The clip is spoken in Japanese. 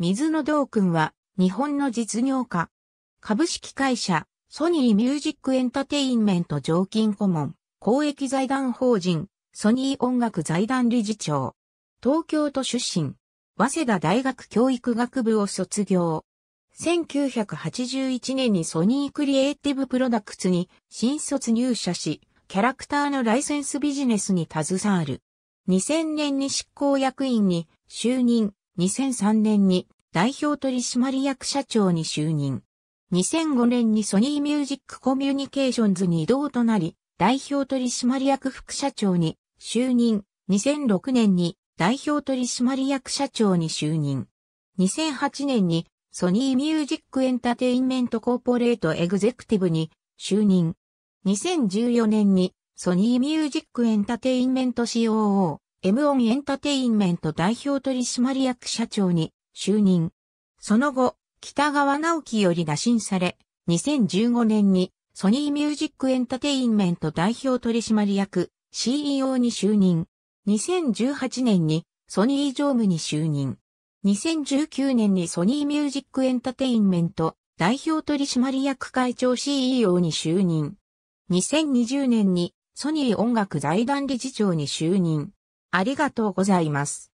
水野道君は、日本の実業家。株式会社、ソニーミュージックエンタテインメント常勤顧問、公益財団法人、ソニー音楽財団理事長。東京都出身。早稲田大学教育学部を卒業。1981年にソニークリエイティブプロダクツに新卒入社し、キャラクターのライセンスビジネスに携わる。2000年に執行役員に就任。2003年に代表取締役社長に就任。2005年にソニーミュージックコミュニケーションズに異動となり、代表取締役副社長に就任。2006年に代表取締役社長に就任。2008年にソニーミュージックエンターテインメントコーポレートエグゼクティブに就任。2014年にソニーミュージックエンターテインメント COO エムオンエンタテインメント代表取締役社長に就任。その後、北川直樹より打診され、2015年にソニーミュージックエンタテインメント代表取締役 CEO に就任。2018年にソニー常務に就任。2019年にソニーミュージックエンタテインメント代表取締役会長 CEO に就任。2020年にソニー音楽財団理事長に就任。ありがとうございます。